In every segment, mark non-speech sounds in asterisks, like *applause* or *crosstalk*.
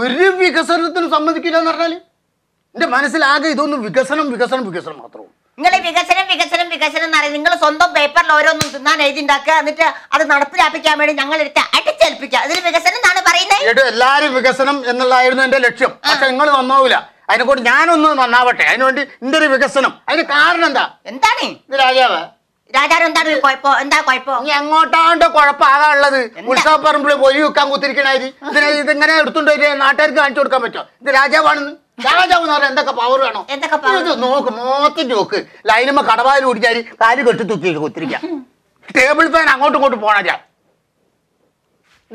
ഒരു വികസനത്തിനും സമ്മതിക്കില്ല എന്ന് പറഞ്ഞാല് എന്റെ മനസ്സിലാകെ ഇതൊന്നും വികസനം വികസനം വികസനം മാത്രമാണ് നിങ്ങൾ വികസനം വികസനം വികസനം എന്ന് പറയും നിങ്ങൾ സ്വന്തം പേപ്പറിൽ ഓരോന്നും തിന്നാൻ എഴുതി ഉണ്ടാക്കുക എന്നിട്ട് അത് നടപ്പിലാപ്പിക്കാൻ വേണ്ടി ഞങ്ങൾ എടുത്ത് അടിച്ചേൽപ്പിക്കുക അതിന് വികസനം എന്നാണ് പറയുന്നത് എല്ലാരും വികസനം എന്നുള്ളതായിരുന്നു എന്റെ ലക്ഷ്യം പക്ഷെ നിങ്ങൾ നന്നാവൂല അതിനെ കൊണ്ട് ഞാനൊന്നും നന്നാവട്ടെ അതിനുവേണ്ടി ഇന്റെ ഒരു വികസനം അതിന് കാരണം എന്താ എന്താണ് രാജാവ് രാജാവ് എന്താണ് കുഴപ്പം എന്താ കുഴപ്പം ഇനി എങ്ങോട്ടാണ്ട് കുഴപ്പമാകാനുള്ളത് ഉത്സവപ്പറമ്പിൽ പോയി വിൽക്കാൻ കുത്തിരിക്കണായി ഇതിനെ ഇതിങ്ങനെ നാട്ടുകാർക്ക് കാണിച്ചു കൊടുക്കാൻ പറ്റുമോ ഇത് രാജാവാണെന്ന് രാജാവ് എന്ന് പറഞ്ഞാൽ എന്തൊക്കെ പവർ വേണോ എന്തൊക്കെ നോക്ക് മോത്തി നോക്ക് ലൈനമ്മ കടവായിൽ ഓടിച്ചാല് കാല് കെട്ടി തുക്കി കുത്തിരിക്കാം ടേബിൾ ഫാൻ അങ്ങോട്ടും ഇങ്ങോട്ടും പോണാ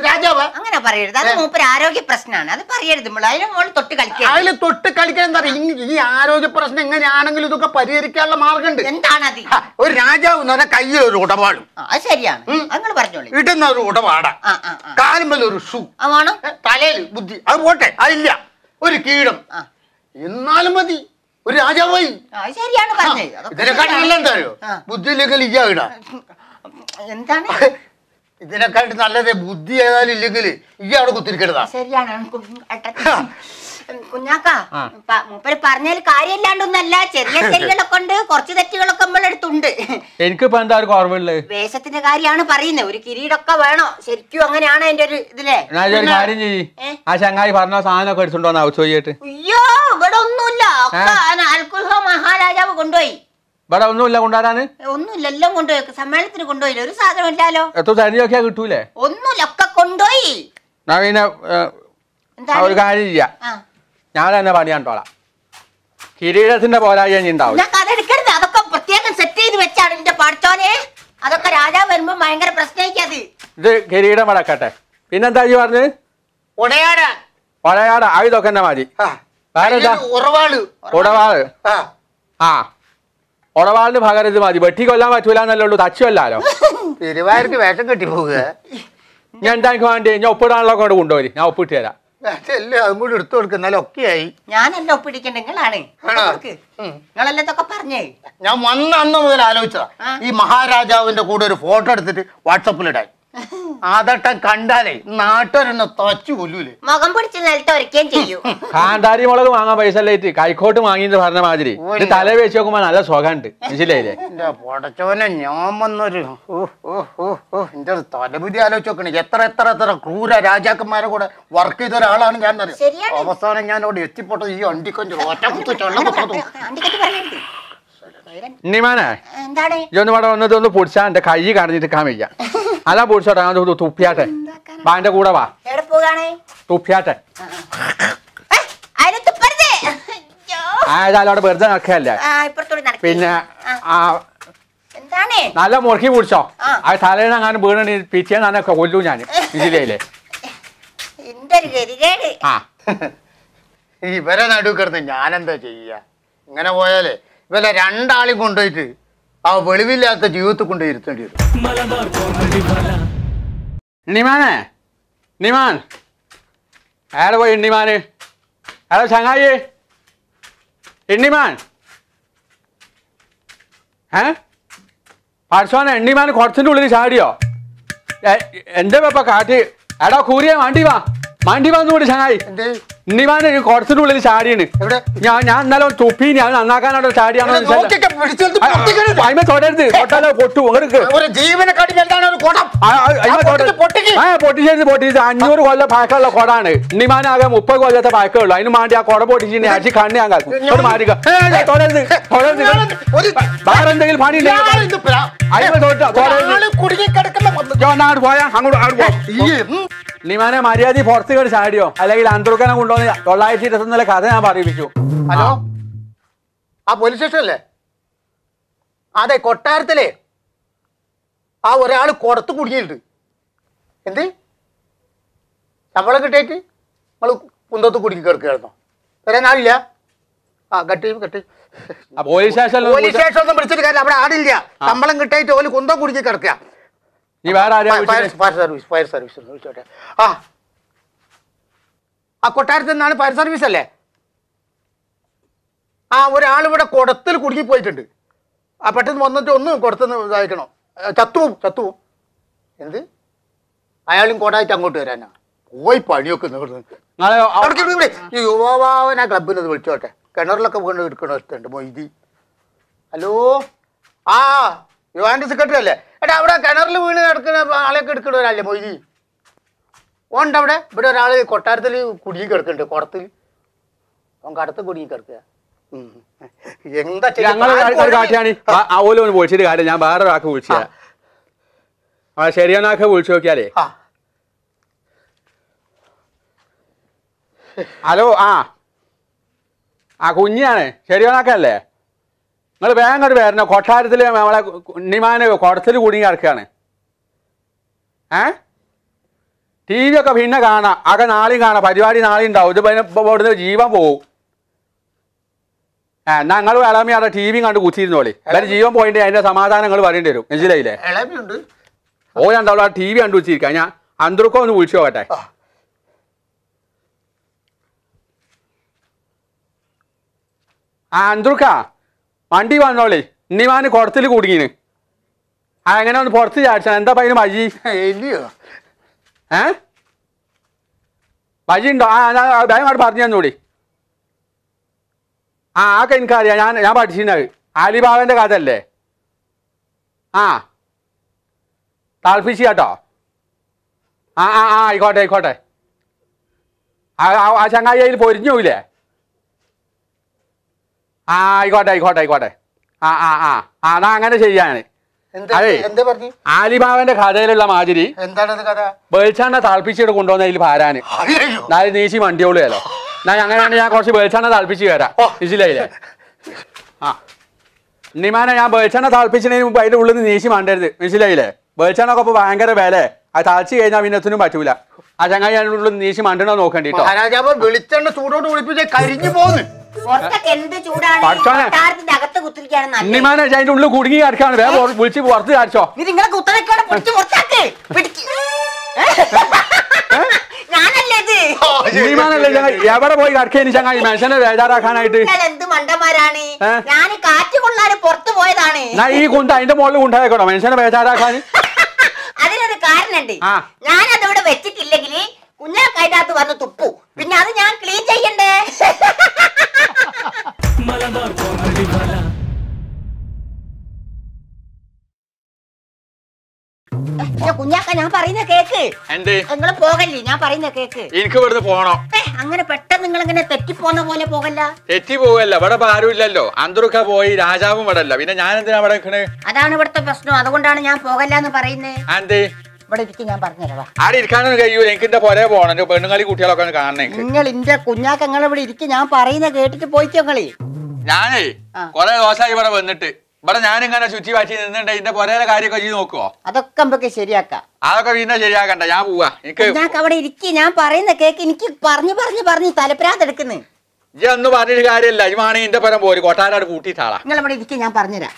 രാജാവ് അങ്ങനെ പറയരുത് അത് മൂപ്പർ ആരോഗ്യ പ്രശ്നമാണ് അത് പറയരുത് അതിന് തൊട്ട് കളിക്കുക അതിൽ തൊട്ട് കളിക്കാൻ എന്താ ഈ ആരോഗ്യ പ്രശ്നം എങ്ങനെയാണെങ്കിലും ഇതൊക്കെ പരിഹരിക്കാനുള്ള മാർഗമുണ്ട് എന്താണ് അത് ഒരു രാജാവ് എന്ന് പറഞ്ഞാൽ കയ്യിൽ ഒരു ഉടപാടും അത് ശരിയാണ് അങ്ങനെ പറഞ്ഞോളൂ ഇടുന്ന ഒരു ഉടപാട കാലുമ്പൽ ഒരു ഷൂ വേണം തലയിൽ ബുദ്ധി അത് പോട്ടെ അതില്ല ഒരു കീടം എന്നാലും മതി ഒരു രാജാവായി ശരിയാണ് പറഞ്ഞത് ഇതിനെക്കാട്ടിലെന്താ ബുദ്ധിയില്ലെങ്കിൽ ഇയ്യാ ഇടാ എന്താണ് ഇതിനെക്കാട്ടി നല്ലത് ബുദ്ധി ഏതായാലും ഇല്ലെങ്കിൽ ഈ അവിടെ കുത്തിരിക്കരുതാ മൂപ്പര് ചെറിയ *laughs* കുറച്ച് തെറ്റുകളൊക്കെ എനിക്ക് എന്താ വേഷത്തിന്റെ കാര്യമാണ് പറയുന്നത് ഒരു കിരീടൊക്കെ വേണോ ശരിക്കും അങ്ങനെയാണ് എന്റെ ഒരു ഇതിലെ കാര്യം ചെയ്യ് ആ ചങ്ങായി പറഞ്ഞ സാധനമൊക്കെ അയ്യോ ഇവിടെ ഒന്നുമില്ല ആൽക്കുൽഹ മഹാരാജാവ് കൊണ്ടുപോയി ഇവിടെ ഒന്നുമില്ല കൊണ്ടുവരാന് ഒന്നുമില്ല എല്ലാം കൊണ്ടുപോയി സമ്മേളനത്തിന് കൊണ്ടുപോയില്ല ഒരു സാധനം ഇല്ലാലോ എത്ര തരി കിട്ടൂലേ ഒന്നുമില്ല ഒക്കെ കൊണ്ടുപോയി ഞാൻ പിന്നെ ഒരു കാര്യമില്ല ഞാൻ തന്നെ പണിയാൻ കണ്ടോളാം കിരീടത്തിന്റെ പോരായ്മ അതൊക്കെ പ്രത്യേകം സെറ്റ് ചെയ്ത് വെച്ചാണ് എന്റെ പഠിച്ചോനെ അതൊക്കെ രാജാവ് വരുമ്പോ ഭയങ്കര പ്രശ്നമായിക്കത് ഇത് കിരീടം അടക്കട്ടെ പിന്നെന്താ ജി പറഞ്ഞ് ഉടയാട ഉടയാട ആയുധമൊക്കെ തന്നെ മതി വേറെന്താ ഉറവാള് ഉടവാള് ആ ഉളവാളിന് പകരം ഇത് മതി വെട്ടി കൊല്ലാൻ പറ്റൂല എന്നല്ലേ ഉള്ളൂ തച്ചുമല്ലാലോ തിരുവായൂർക്ക് *laughs* വേഷം കെട്ടി പോകുക ഞാൻ എന്താ വേണ്ടി ഞാൻ ഒപ്പിടാനുള്ള കൊണ്ട് കൊണ്ടുപോയി ഞാൻ ഒപ്പിട്ട് തരാം ഞാൻ വന്ന അന്ന് മുതൽ ആലോചിച്ചതാ ഈ മഹാരാജാവിന്റെ കൂടെ ഒരു ഫോട്ടോ എടുത്തിട്ട് വാട്സപ്പിലിടായി അതൊക്കെ കണ്ടാലേ നാട്ടുകാരെന്നെ തച്ചു കൊല്ലൂലേ മുഖം പിടിച്ച് നിലത്ത് ചെയ്യൂ കാന്താരി മുളക് വാങ്ങാൻ പൈസ അല്ലേറ്റ് കൈക്കോട്ട് വാങ്ങിന്ന് പറഞ്ഞ മാതിരി തല വെച്ച് നോക്കുമ്പോ നല്ല സുഖമുണ്ട് മനസ്സിലായില്ലേ എന്റെ പൊടച്ചോനെ ഞാൻ വന്നൊരു എന്റെ ഒരു തലബുദ്ധി ആലോചിച്ച് നോക്കണേ എത്ര എത്ര എത്ര ക്രൂര രാജാക്കന്മാരെ കൂടെ വർക്ക് ചെയ്ത ഒരാളാണ് ഞാൻ അവസാനം ഞാൻ അവിടെ എത്തിപ്പെട്ടത് ഈ അണ്ടിക്കൊഞ്ചു ഒറ്റ മുത്തു വാ പിന്നെ ആ നല്ല മുറുക്കി പിടിച്ചോ ആ തലേന്ന് അങ്ങനെ വീണി പിറ്റേന്ന് അന്നൊക്കെ കൊല്ലൂ ഞാൻ ഇതിലേ ഇവരെ നടുക്കരുത് ഞാനെന്താ ചെയ്യാ ഇങ്ങനെ പോയാലേ ഇവരെ രണ്ടാളെയും കൊണ്ടുപോയിട്ട് ആ വെളിവില്ലാത്ത ജീവിതത്തിൽ കൊണ്ട് ഇരുത്തേണ്ടി വരും നിമാൻ ആടെ പോയി എണ്ണിമാന് ആടെ ചങ്ങായി എണ്ണിമാൻ ഏ പാർശ്വാന എണ്ണിമാൻ കുറച്ചിൻ്റെ ഉള്ളിൽ ചാടിയോ എൻ്റെ പപ്പ കാട്ടി എടാ കൂരിയ വാണ്ടി വാ മാണ്ടി വന്നുകൂടി ചങ്ങായി നീവാൻ കുറച്ചിനുള്ളിൽ ചാടിയാണ് ഞാൻ ഞാൻ എന്നാലും തുപ്പി ഞാൻ നന്നാക്കാനായിട്ട് ചാടിയാണോ അഞ്ഞൂറ് കൊല്ലം പഴക്കമുള്ള കൊടാണ് ഇണിമാനാകെ മുപ്പത് കൊല്ലത്തെ പഴക്കമുള്ളൂ അതിന് വേണ്ടി ആ കൊട പൊട്ടിച്ച് അടിച്ച് കണ്ണ് ഞാൻ കാക്കും മാറ്റുക വേറെ എന്തെങ്കിലും പണി നിമാനെ മര്യാദ പുറത്ത് കയറി ചാടിയോ അല്ലെങ്കിൽ അന്തർക്കനെ കൊണ്ടുവന്ന് തൊള്ളായിരത്തി ഇരുപത്തി ഒന്നിലെ കഥ ഞാൻ പറയിപ്പിച്ചു ഹലോ ആ പോലീസ് സ്റ്റേഷനല്ലേ അതെ കൊട്ടാരത്തിലെ ആ ഒരാൾ കൊടുത്ത് കുടുങ്ങിയിട്ടുണ്ട് എന്ത് ശമ്പളം കിട്ടിയിട്ട് നമ്മൾ കുന്തത്ത് കുടിക്കി കിടക്കുകയായിരുന്നോ വരാൻ നാളില്ല ആ കട്ടി കട്ടി പോലീസ് സ്റ്റേഷൻ ഒന്നും വിളിച്ചിട്ട് കാര്യം അവിടെ ആടില്ല ശമ്പളം കിട്ടിയിട്ട് ഓല് കുന്തം കുടിക്കി കിടക്കുക ഫയർ സർവീസ് ഫയർ സർവീസ് വിളിച്ചോട്ടെ ആ ആ കൊട്ടാരത്തിൽ നിന്നാണ് ഫയർ സർവീസ് അല്ലേ ആ ഒരാളിവിടെ കുടത്തിൽ കുടുങ്ങി പോയിട്ടുണ്ട് ആ പെട്ടെന്ന് വന്നിട്ട് ഒന്ന് കൊടുത്തെന്ന് ഇതാക്കണം ചത്തുവും ചത്തുവും എന്ത് അയാളും കോടായിട്ട് അങ്ങോട്ട് വരാനാ പോയി പണിയൊക്കെ ഈ യുവഭാവന ക്ലബിൽ നിന്ന് വിളിച്ചോട്ടെ കിണറിലൊക്കെ വീണ് എടുക്കണ ഇഷ്ടമുണ്ട് മൊയ്തി ഹലോ ആ യുവാന്റെ സെക്രട്ടറി അല്ലേ എടാ അവിടെ കിണറിൽ വീണ് കിടക്കുന്ന ആളെയൊക്കെ എടുക്കണ ഒരാളല്ലേ മൊയ്തി ഉണ്ട് അവിടെ ഇവിടെ ഒരാൾ കൊട്ടാരത്തിൽ കുടുങ്ങി കിടക്കുന്നുണ്ട് കുടത്തിൽ അവൻ കടത്ത് കുടുങ്ങി കിടക്കുക എന്താ വിളിച്ചിട്ട് കാര്യം ഞാൻ വേറെ ഒരാൾക്ക് വിളിച്ച ആ ശരിയാനാക്ക് വിളിച്ചു നോക്കിയാലേ ഹലോ ആ ആ കുഞ്ഞാണ് ശരിയാനാക്കല്ലേ നിങ്ങൾ വേഗം കണ്ട് വരണം കൊട്ടാരത്തിൽ നമ്മളെ ഉണ്ണിമാനെ കുടത്തിൽ കുടുങ്ങി കിടക്കുകയാണ് ഏ ടി വി ഒക്കെ പിന്നെ കാണാം ആകെ നാളെയും കാണാം പരിപാടി നാളെയും ഉണ്ടാവും ഇത് പിന്നെ ഇവിടുന്ന് ജീവൻ പോവും ഞങ്ങൾ അവിടെ ടി വി കണ്ട് കുത്തിയിരുന്നോളി അതായത് ജീവൻ പോയിന്റ് അതിന്റെ സമാധാനങ്ങൾ പറയേണ്ടി വരും മനസ്സിലായില്ലേ ഓ രണ്ടാളും ആ ടി വി കണ്ടു വെച്ചിരിക്കാം ഞാൻ അന്തൃക്കോ ഒന്ന് വിളിച്ചു പോകട്ടെ ആ അന്തൃക്ക വണ്ടി വന്നോളി ഇന്നിമാന് കുടത്തിൽ കുടുങ്ങിന് ആ എങ്ങനെ ഒന്ന് പുറത്ത് ചാടിച്ചാ എന്താ പയ്യന് മജി ഇല്ലയോ ഏ മജി ഉണ്ടോ ആ ഞാൻ ഭയം അവിടെ പറഞ്ഞു തന്നോളി ആ ആക്കെ എനിക്കറിയാം ഞാൻ ഞാൻ പഠിച്ചിട്ടുണ്ടായി അലിബാബൻ്റെ കഥയല്ലേ ആ താൽപ്പിച്ച് കേട്ടോ ആ ആ ആ ആയിക്കോട്ടെ ആയിക്കോട്ടെ ആ ചങ്ങായി അതിൽ പൊരിഞ്ഞു പോയില്ലേ ആ ആയിക്കോട്ടെ ആയിക്കോട്ടെ ആയിക്കോട്ടെ ആ ആ ആ ആ എന്നാ അങ്ങനെ ചെയ്യാണ് അതെ ആലിബാബന്റെ കഥയിലുള്ള മാതിരി എന്താണ് വെളിച്ചെണ്ണ താൽപ്പിച്ചിട്ട് കൊണ്ടുവന്ന അതിൽ ഭാരാന് നാല് നീശി വണ്ടിയോളിയല്ലോ ഞാൻ അങ്ങനെയാണ് ഞാൻ കുറച്ച് വെളിച്ചെണ്ണ വരാം ഓ ഇല്ലേ ആ നിമാനെ ഞാൻ വെളിച്ചെണ്ണ തളിപ്പിച്ചതിന് മുമ്പ് അതിന്റെ ഉള്ളിൽ നിന്ന് നീശി മാണ്ടരുത് മിസ്സിലായില്ലേ വെളിച്ചെണ്ണൊക്കെ ഇപ്പോൾ ഭയങ്കര വിലേ അത് തളച്ച് കഴിഞ്ഞാൽ പിന്നെ ഒത്തിനും പറ്റൂല ആ ചങ്ങായി അതിൻ്റെ ഉള്ളിൽ നീശി മാണ്ടണോ നോക്കണ്ടി ഉണ്ണിമാനെ അതിന്റെ ഉള്ളിൽ കുടുങ്ങി കിടക്കാണ് വേറെ വിളിച്ച് പുറത്ത് കാണിച്ചോ നിങ്ങളെ കുത്തനക്കാണ് നീമാനല്ലേ ഞങ്ങൾ എവിടെ പോയി കടക്കേനി ചങ്ങാ ഈ മനുഷ്യനെ ബേജാറാക്കാനായിട്ട് എന്ത് മണ്ടന്മാരാണ് ഞാൻ കാറ്റ് കൊള്ളാൻ പുറത്തു പോയതാണ് ഞാൻ ഈ കുണ്ട അതിന്റെ മുകളിൽ ഉണ്ടായേക്കണോ മനുഷ്യനെ ബേജാറാക്കാൻ അതിനൊരു കാരണുണ്ട് ഞാൻ അതവിടെ വെച്ചിട്ടില്ലെങ്കിൽ കുഞ്ഞാക്കായിട്ടകത്ത് വന്ന് തുപ്പു പിന്നെ അത് ഞാൻ ക്ലീൻ ചെയ്യണ്ടേ മലബാർ പിന്നെ കുഞ്ഞാക്ക ഞാൻ പറയുന്ന കേക്ക് എന്ത് നിങ്ങൾ പോകല്ലേ ഞാൻ പറയുന്ന കേക്ക് എനിക്ക് വെറുതെ പോണോ അങ്ങനെ പെട്ടെന്ന് നിങ്ങൾ ഇങ്ങനെ തെറ്റിപ്പോന്ന പോലെ പോകല്ല തെറ്റി പോകല്ല ഇവിടെ ആരുമില്ലല്ലോ അന്തറുക്ക പോയി രാജാവും ഇവിടെ പിന്നെ ഞാൻ എന്തിനാ ഇവിടെ നിൽക്കണേ അതാണ് ഇവിടുത്തെ പ്രശ്നം അതുകൊണ്ടാണ് ഞാൻ പോകല്ല എന്ന് പറയുന്നത് എന്തേ ഇവിടെ ഇരിക്കും ഞാൻ പറഞ്ഞുതരവാ ആടെ ഇരിക്കാനൊന്നും കഴിയൂല എനിക്ക് എന്റെ പുരേ പോകണം എന്റെ പെണ്ണുങ്ങളി കുട്ടികളൊക്കെ കാണണേ നിങ്ങൾ എന്റെ കുഞ്ഞാക്കങ്ങളെ നിങ്ങൾ ഇവിടെ ഇരിക്കും ഞാൻ പറയുന്ന കേട്ടിട്ട് പോയിക്കോ കളി ഞാനേ കൊറേ ദോശ ഇവിടെ വന്നിട്ട് ഇവിടെ ഞാനിങ്ങനെ ശുചി വാച്ചി നിന്നിട്ട് ഇതിന്റെ പുരയുടെ കാര്യമൊക്കെ ചെയ്ത് നോക്കുവോ അതൊക്കെ നമുക്ക് ശരിയാക്കാം അതൊക്കെ വീണ്ടും ശരിയാക്കണ്ട ഞാൻ പോവാ എനിക്ക് ഞാൻ അവിടെ ഇരിക്കും ഞാൻ പറയുന്ന കേക്ക് എനിക്ക് പറഞ്ഞു പറഞ്ഞു പറഞ്ഞു തലപ്രാന്തെടുക്കുന്നു ഇജ്ജ ഒന്ന് പറഞ്ഞൊരു കാര്യമില്ല ഇജ്മാണി എന്റെ പരം പോര് കൊട്ടാരോട് കൂട്ടിയിട്ടാളാ നിങ്ങൾ ഇവിടെ ഇരിക്കും ഞാൻ പറഞ്ഞുതരാം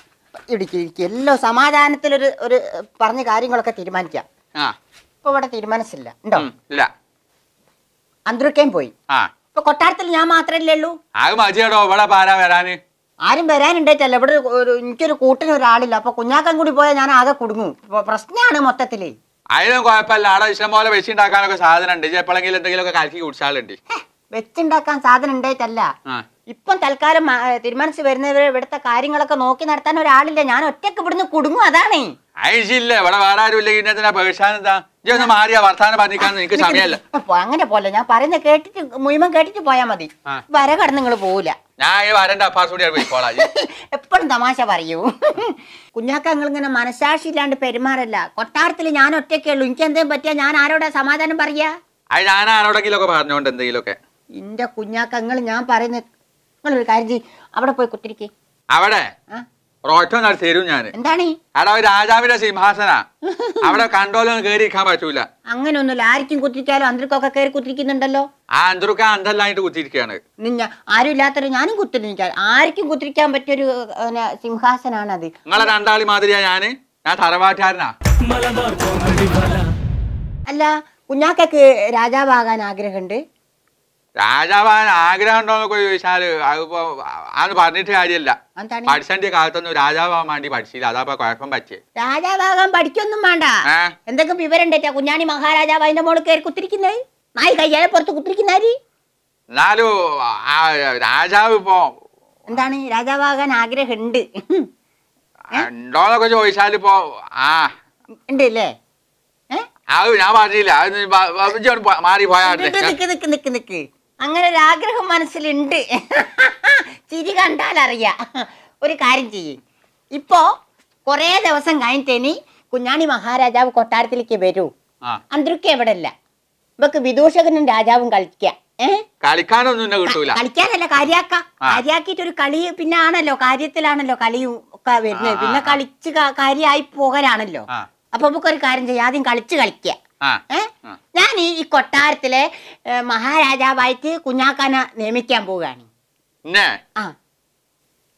ഇടിക്കും ഇരിക്കും എല്ലോ സമാധാനത്തിൽ ഒരു ഒരു പറഞ്ഞ കാര്യങ്ങളൊക്കെ തീരുമാനിക്കാം ആ ഇപ്പൊ ഇവിടെ തീരുമാനിച്ചില്ല ഉണ്ടോ ഇല്ല അന്തരക്കേം പോയി ആ ഇപ്പൊ കൊട്ടാരത്തിൽ ഞാൻ മാത്രല്ലേ ഉള്ളൂ ആകെ മതിയടോ ഇവിടെ പാരാ വരാന് ആരും വരാനുണ്ടായിട്ടല്ല ഇവിടെ ഒരു എനിക്കൊരു കൂട്ടിന് ഒരാളില്ല അപ്പൊ കുഞ്ഞാക്കം കൂടി പോയാൽ ഞാൻ ആകെ കുടുങ്ങും പ്രശ്നമാണ് മൊത്തത്തില് അതിനും കുഴപ്പമില്ല ആടെ ഇഷ്ടം പോലെ വെച്ച് ഉണ്ടാക്കാനൊക്കെ സാധനം ഉണ്ട് എപ്പോഴെങ്കിലും എന്തെങ്കിലും ഒക്കെ കലക്കി കുടിച്ചാളുണ്ട് ഹെ, വെച്ചുണ്ടാക്കാൻ സാധനം ഉണ്ടായിട്ടല്ല ഇപ്പം തൽക്കാലം ആ, തീരുമാനിച്ച് വരുന്നവരെ ഇവിടുത്തെ കാര്യങ്ങളൊക്കെ നോക്കി നടത്താൻ ഒരാളില്ല ഞാൻ ഒറ്റയ്ക്ക് ഇവിടുന്ന് കുടുങ്ങും അതാണ് അയച്ചില്ലേ ഇവിടെ വേറെ ആരും ഇല്ലെങ്കിൽ പിന്നെ പേഴ്സാൻ എന്താ ഇജ്ജ് ഒന്ന് മാറിയാ വർത്താനം പറഞ്ഞിക്കാൻ എനിക്ക് സമയമല്ല അങ്ങനെ പോലെ ഞാൻ പറയുന്നത് കേട്ടിട്ട് മുഴുവൻ കേട്ടിട്ട് പോയാ മതി ആ. വര കടന്ന് നിങ്ങൾ പോവില്ല ഞാൻ വരണ്ട *laughs* എപ്പോഴും തമാശ പറയൂ *laughs* കുഞ്ഞാക്ക ഇങ്ങനെ മനസാക്ഷി ഇല്ലാണ്ട് പെരുമാറല്ല കൊട്ടാരത്തിൽ ഞാൻ ഒറ്റയ്ക്കേ ഉള്ളൂ എനിക്ക് എന്തെങ്കിലും പറ്റിയാ ഞാൻ ആരോടെ സമാധാനം പറയാ ഞാൻ പറഞ്ഞോണ്ട് എന്തെങ്കിലുമൊക്കെ എന്റെ കുഞ്ഞാക്ക നിങ്ങൾ ഞാൻ പറയുന്ന നിങ്ങൾ ഒരു കാര്യം അവിടെ പോയി കുത്തിരിക്കേ അവിടെ രാജാവിന്റെ സിംഹാസന അവിടെ കണ്ടോലൊന്നും കേറി ഇരിക്കാൻ പറ്റൂല അങ്ങനെയൊന്നുമില്ല ആർക്കും കുത്തിരിക്കാലോ അന്തർക്കൊക്കെ കയറി കുത്തിരിക്കുന്നുണ്ടല്ലോ ആ അന്തർക്ക അന്തല്ലായിട്ട് കുത്തിരിക്കാണ് നിങ്ങ ആരും ഇല്ലാത്തൊരു ഞാനും കുത്തിരിക്കാൻ ആർക്കും കുത്തിരിക്കാൻ പറ്റിയൊരു സിംഹാസനാണ് അത് നിങ്ങളെ രണ്ടാളി മാതിരിയാ ഞാന് ഞാൻ തറവാറ്റാരനാ അല്ല കുഞ്ഞാക്കക്ക് രാജാവാകാൻ ആഗ്രഹമുണ്ട് രാജാവാൻ ആഗ്രഹം ഉണ്ടോന്നൊക്കെ ചോദിച്ചാൽ അതിപ്പോ അത് പറഞ്ഞിട്ട് കാര്യമില്ല പഠിച്ചതിന്റെ കാലത്തൊന്നും രാജാവാൻ വേണ്ടി പഠിച്ചില്ല അതാ കുഴപ്പം പറ്റി രാജാവാകാൻ പഠിക്കൊന്നും വേണ്ട എന്തൊക്കെ വിവരം കുഞ്ഞാണി മഹാരാജാവ് അതിന്റെ മോള് കയറി കുത്തിരിക്കുന്നേ നായി കയ്യാലെ പുറത്ത് കുത്തിരിക്കുന്നാരി എന്നാലും രാജാവ് ഇപ്പൊ എന്താണ് രാജാവാകാൻ ആഗ്രഹമുണ്ട് ഉണ്ടോന്നൊക്കെ ചോദിച്ചാലിപ്പോ ആ ഉണ്ട് അല്ലേ ഞാൻ പറഞ്ഞില്ല മാറി പോയാ നിക്ക് നിക്ക് നിക്ക് നിക്ക് അങ്ങനെ ഒരാഗ്രഹം മനസ്സിലുണ്ട് ചിരി കണ്ടാൽ അറിയാം ഒരു കാര്യം ചെയ്യും ഇപ്പോ കുറേ ദിവസം കഴിഞ്ഞിട്ടേനി കുഞ്ഞാണി മഹാരാജാവ് കൊട്ടാരത്തിലേക്ക് വരൂ അന്തരുക്ക് എവിടെ ഇല്ല ഇവക്ക് വിദൂഷകനും രാജാവും കളിക്കാം കളിക്കാനൊന്നും കിട്ടൂല കളിക്കാനല്ല കാര്യാക്ക കാര്യാക്കിട്ട് ഒരു കളി പിന്നെ ആണല്ലോ കാര്യത്തിലാണല്ലോ കളിയും ഒക്കെ വരുന്നത് പിന്നെ കളിച്ച് കാര്യമായി പോകാനാണല്ലോ അപ്പൊ നമുക്കൊരു കാര്യം ചെയ്യാം ആദ്യം കളിച്ച് കളിക്കാം ഞാൻ ഈ കൊട്ടാരത്തിലെ മഹാരാജാവായിട്ട് കുഞ്ഞാക്കാന നിയമിക്കാൻ പോവുകയാണ്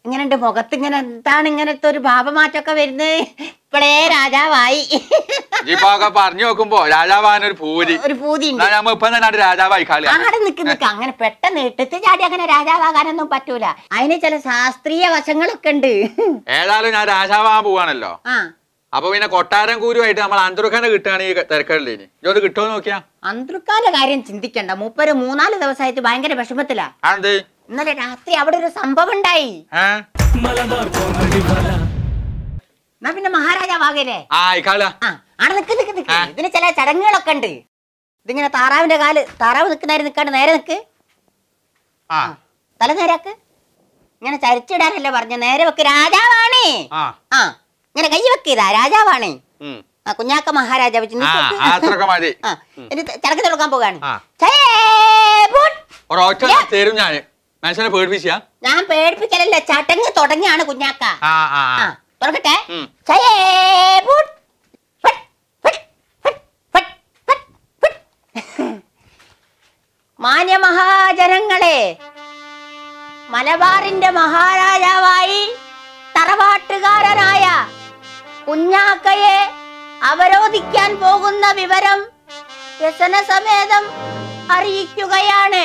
ഇങ്ങനെ മുഖത്ത് ഇങ്ങനെ എന്താണ് ഇങ്ങനത്തെ ഒരു ഭാവമാറ്റമൊക്കെ വരുന്നത് ഇപ്പളേ രാജാവായി പറഞ്ഞു നോക്കുമ്പോ രാജാവാണ് ഒരു പൂതി ഒരു പൂതി രാജാവായി ആടെ നിക്ക് നിക്ക് അങ്ങനെ പെട്ടെന്ന് ഇട്ടിട്ട് ചാടി അങ്ങനെ രാജാവാകാനൊന്നും പറ്റൂല അതിന് ചില ശാസ്ത്രീയ വശങ്ങളൊക്കെ ഉണ്ട് ഏതായാലും ഞാൻ രാജാവാൻ പോവാണല്ലോ ആ അപ്പൊ പിന്നെ കൊട്ടാരം കൂരുമായിട്ട് നമ്മൾ അന്തർഖാനെ കിട്ടുകയാണെങ്കിൽ തിരക്കടില്ല ഇനി ജോലി കിട്ടുമോ നോക്കിയാ അന്തർഖാന്റെ കാര്യം ചിന്തിക്കണ്ട മൂപ്പര് മൂന്നാല് ദിവസമായിട്ട് ഭയങ്കര വിഷമത്തിലാ ഇന്നലെ രാത്രി അവിടെ ഒരു സംഭവം ഉണ്ടായി എന്നാ പിന്നെ മഹാരാജാവാകല്ലേ ഇതിന് ചില ചടങ്ങുകളൊക്കെ ഉണ്ട് ഇതിങ്ങനെ താറാവിന്റെ കാല് താറാവ് നിൽക്കുന്നവര് നിൽക്കാണ്ട് നേരെ നിക്ക് തല നേരാക്ക് ഇങ്ങനെ ചരിച്ചിടാനല്ലേ പറഞ്ഞു നേരെ വെക്ക് രാജാവാണേ ആ ഇങ്ങനെ കൈ രാജാവാണേ ആ കുഞ്ഞാക്ക മഹാരാജാവ് തിരക്ക് തുടക്കാൻ പോകാണ് ഞാൻ മനുഷ്യനെ ഞാൻ പേടിപ്പിക്കലല്ല ചടങ്ങ് തുടങ്ങിയാണ് കുഞ്ഞാക്ക തുറക്കട്ടെ മാന്യമഹാജനങ്ങളെ മലബാറിന്റെ മഹാരാജാവായി തറവാട്ടുകാരനായ കുഞ്ഞാക്കയെ അവരോധിക്കാൻ പോകുന്ന വിവരം വ്യസന അറിയിക്കുകയാണ്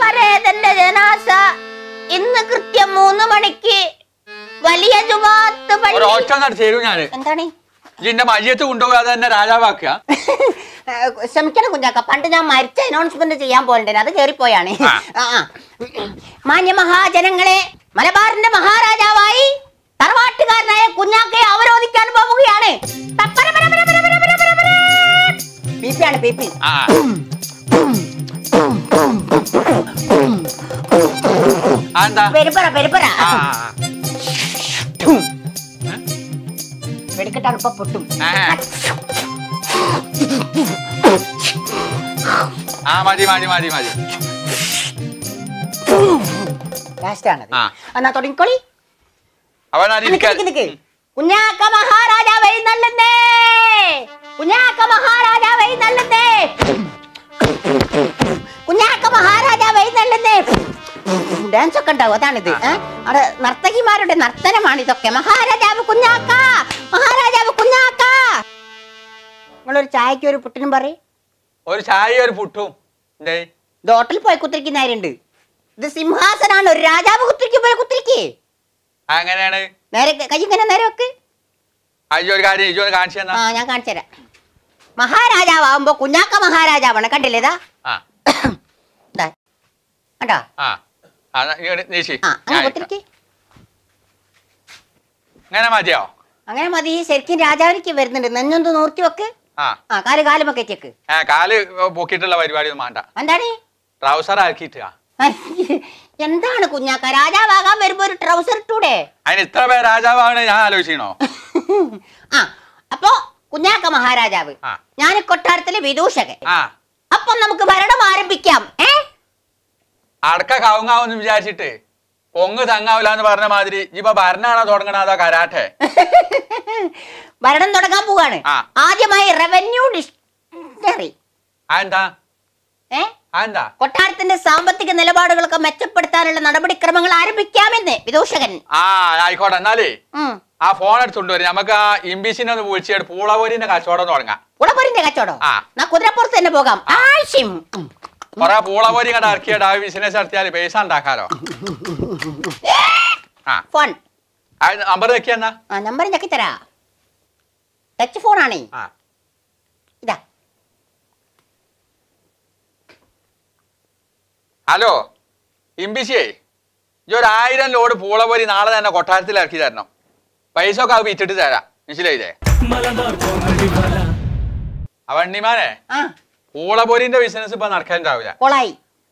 പരേതന്റെ ജനാസ ഇന്ന് കൃത്യം മൂന്ന് മണിക്ക് വലിയ ജുമാത്ത് ഒരൊറ്റ നടത്തിയാലും ഞാന് എന്താണ് ഇതിന്റെ മല്യത്ത് കൊണ്ടുപോകാതെ തന്നെ രാജാവാക്കുക *laughs* ക്ഷമിക്കണം കുഞ്ഞാക്ക പണ്ട് ഞാൻ മരിച്ച അനൗൺസ്മെന്റ് ചെയ്യാൻ പോകണ്ടേ അത് കേറിപ്പോയാണ് മാന്യ മഹാജനങ്ങളെ മലബാറിന്റെ മഹാരാജാവായി തറവാട്ട് Ah. എന്താ പെരുപ്പറ പെരുപ്പറ വെടിക്കെട്ടാൽ ഇപ്പൊ പൊട്ടും ആ മതി മതി മതി മതി എന്നാ തുടങ്ങിക്കോളി അവൻ കുഞ്ഞാക്ക മഹാരാജാവേ നല്ലന്നേ ഡാൻസ് ഒക്കെ ഉണ്ടാവും അതാണിത് അവിടെ നർത്തകിമാരുടെ നർത്തനമാണ് ഇതൊക്കെ മഹാരാജാവ് കുഞ്ഞാക്ക മഹാരാജാവ് കുഞ്ഞാക്ക നിങ്ങളൊരു ചായക്ക് ഒരു പുട്ടിനും പറ ഒരു ചായ ഒരു പുട്ടും ഇത് ഹോട്ടലിൽ പോയി കുത്തിരിക്കുന്നവരുണ്ട് ഇത് സിംഹാസനാണ് ഒരു രാജാവ് കുത്തിരിക്കും പോയി കുത്തിരിക്കേ അങ്ങനെയാണ് നേരെ കൈ ഇങ്ങനെ നേരെ വെക്ക് ഒരു കാര്യം ആ ഞാൻ കാണിച്ചു തരാം മഹാരാജാവുമ്പോ കുഞ്ഞാക്ക മഹാരാജാവാണ് കണ്ടില്ലേതാ *coughs* കണ്ടോ അങ്ങനെ മതിയോ അങ്ങനെ മതി ശരിക്കും രാജാവിലേക്ക് വരുന്നുണ്ട് നെഞ്ഞൊന്ന് നോക്കി വെക്ക് ആ കാല് കാലുമൊക്കെ ചെക്ക് ആ കാല് പൊക്കിയിട്ടുള്ള പരിപാടി ഒന്നും വേണ്ട എന്താണ് ട്രൗസർ ആക്കിയിട്ട് *laughs* എന്താണ് കുഞ്ഞാക്ക രാജാവാകാൻ വരുമ്പോ ഒരു ട്രൗസർ ഇട്ടൂടെ അതിന് ഇത്ര പേര് രാജാവാണ് ഞാൻ ആലോചിക്കണോ *laughs* ആ അപ്പോ കുഞ്ഞാക്ക മഹാരാജാവ് ഞാൻ കൊട്ടാരത്തിലെ വിദൂഷകൻ അപ്പൊ നമുക്ക് ഭരണം ആരംഭിക്കാം ഏ കക്ക കവുങ്ങാവെന്ന് വിചാരിച്ചിട്ട് പൊങ്ങ് തങ്ങാവില്ല എന്ന് പറഞ്ഞ മാതിരി ഇപ്പൊ ഭരണമാണോ തുടങ്ങണ കരാട്ടെ *laughs* ഭരണം തുടങ്ങാൻ പോവാണ് ആദ്യമായി റവന്യൂ ഡിക്ഷണറി കൊട്ടാരത്തിന്റെ സാമ്പത്തിക നിലപാടുകളൊക്കെ മെച്ചപ്പെടുത്താനുള്ള നടപടിക്രമങ്ങൾ ആരംഭിക്കാമെന്ന് വിദൂഷകൻ ആ ആയിക്കോട്ടെ എന്നാലേ ആ ഫോൺ എടുത്തുകൊണ്ട് വരും നമുക്ക് ആ ഇംബീസിനെ ഒന്ന് വിളിച്ചിട്ട് പൂളപൊരിന്റെ കച്ചവടം തുടങ്ങാം പൂളപൊരിന്റെ കച്ചവടം ആ കുതിരപ്പുറത്ത് തന്നെ പോകാം ആവശ്യം കൊറേ പൂളപോരി കട ഇറക്കിയിട്ട് ആ ബിസിനസ് നടത്തിയാൽ പൈസ ഉണ്ടാക്കാലോ നമ്പർ നമ്പർ തരാ ടച്ച് ഫോൺ ആണേ ഇതാ ഹലോ ഇംബിസിയേ ഈ ഒരു ആയിരം ലോഡ് പോലെ നാളെ തന്നെ കൊട്ടാരത്തിൽ ഇറക്കി തരണം പൈസ ഒക്കെ വിറ്റിട്ട് തരാം മനസ്സിലായില്ലേ അവണ്ണിമാനെ പൂളപൊരിന്റെ ബിസിനസ് ഇപ്പൊ നടക്കാനുണ്ടാവില്ല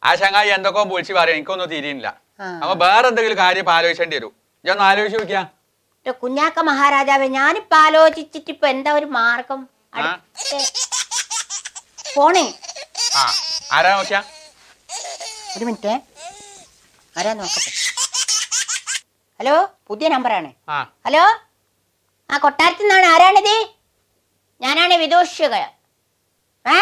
ആ ചങ്ങായി എന്തൊക്കെ വിളിച്ച് പറയാം എനിക്കൊന്നും തിരിയില്ല അപ്പൊ വേറെ എന്തെങ്കിലും കാര്യം ആലോചിച്ചേണ്ടി വരും ഞാൻ ഒന്ന് ആലോചിച്ച് നോക്കിയാ കുഞ്ഞാക്ക മഹാരാജാവേ ഞാനിപ്പോ ആലോചിച്ചിട്ട് ഇപ്പൊ എന്താ ഒരു മാർഗം ഫോണേ ആ ആരാ നോക്കിയാ ഒരു മിനിറ്റ് ആരാ നോക്കട്ടെ ഹലോ പുതിയ നമ്പറാണ് ഹലോ ആ കൊട്ടാരത്തിൽ നിന്നാണ് ആരാണിത് ഞാനാണ് വിദോഷികൾ ഏ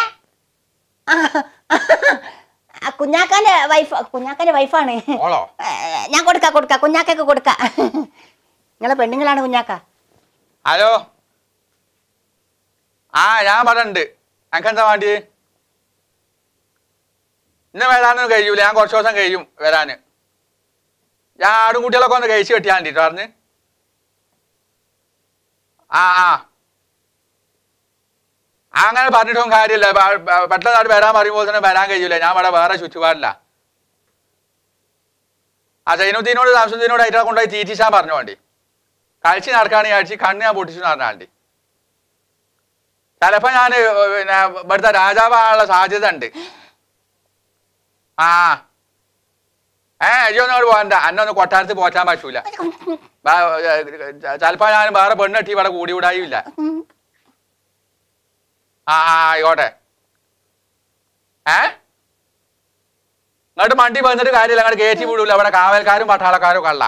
കുഞ്ഞാക്കാന്റെ വൈഫ് കുഞ്ഞാക്കാന്റെ വൈഫാണ് ഞാൻ കൊടുക്ക കൊടുക്ക കുഞ്ഞാക്കൊക്കെ കൊടുക്ക നിങ്ങളെ പെണ്ണുങ്ങളാണ് കുഞ്ഞാക്ക ഹലോ ആ ഞാൻ പറഞ്ഞുണ്ട് ഞങ്ങൾക്ക് എന്താ വേണ്ടി ഇന്നെ വരാനൊന്നും കഴിയൂല ഞാൻ കുറച്ച് ദിവസം കഴിയും വരാന് ഞാൻ ആടും കുട്ടികളൊക്കെ ഒന്ന് കഴിച്ചു കെട്ടിയാണ്ടിട്ട് പറഞ്ഞ് ആ ആ അങ്ങനെ പറഞ്ഞിട്ടും കാര്യമില്ല പെട്ടെന്നായിട്ട് വരാൻ പറയുമ്പോൾ തന്നെ വരാൻ കഴിയില്ല ഞാൻ അവിടെ വേറെ ചുറ്റുപാടില്ല ആ ജൈനുദ്ദീനോട് സാംസുദ്ദീനോട് ആയിട്ട് കൊണ്ടുപോയി തീറ്റിച്ചാൻ പറഞ്ഞു വേണ്ടി കഴിച്ച് നടക്കാണ് കഴിച്ച് കണ്ണ് ഞാൻ പൊട്ടിച്ചു നടന്നാണ്ടി ചിലപ്പോ ഞാന് പിന്നെ ഇവിടുത്തെ രാജാവാനുള്ള സാധ്യത ഉണ്ട് ആ ഏ അയ്യോ അയ്യൊന്നോട് പോകണ്ട ഒന്ന് കൊട്ടാരത്ത് പോറ്റാൻ പറ്റൂല ചിലപ്പോ ഞാൻ വേറെ പെണ്ണെട്ടി ഇവിടെ കൂടി വിടായില്ല ആ ആയിക്കോട്ടെ ഏ എന്നിട്ട് മണ്ടി പറഞ്ഞിട്ട് കാര്യമില്ല അങ്ങോട്ട് കയറ്റി വിടൂല അവിടെ കാവൽക്കാരും പട്ടാളക്കാരും കള്ള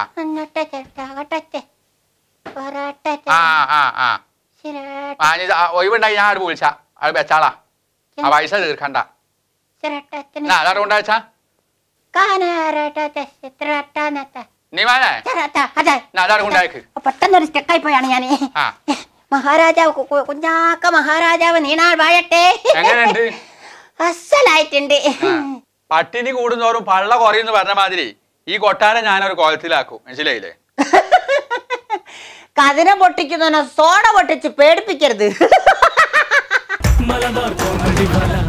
ഒഴിവുണ്ടായി ഞാൻ അവിടെ വിളിച്ച അത് വെച്ചാളാ ആ പൈസ തീർക്കണ്ട അതുകൊണ്ടാച്ചാ നീ വേണേ പെട്ടെന്നൊരു സ്റ്റെക്കായി പോയാണ് ഞാൻ ആ മഹാരാജാവ് കുഞ്ഞാക്ക മഹാരാജാവ് നീണാൾ വാഴട്ടെ അസലായിട്ടുണ്ട് പട്ടിണി കൂടുന്നോറും പള്ള കുറയുന്നു പറഞ്ഞ മാതിരി ഈ കൊട്ടാരം ഞാനൊരു കോലത്തിലാക്കും മനസ്സിലായില്ലേ *laughs* കതിന പൊട്ടിക്കുന്നവനെ സോഡ പൊട്ടിച്ച് പേടിപ്പിക്കരുത് *laughs* മലബാർ കോമഡി മല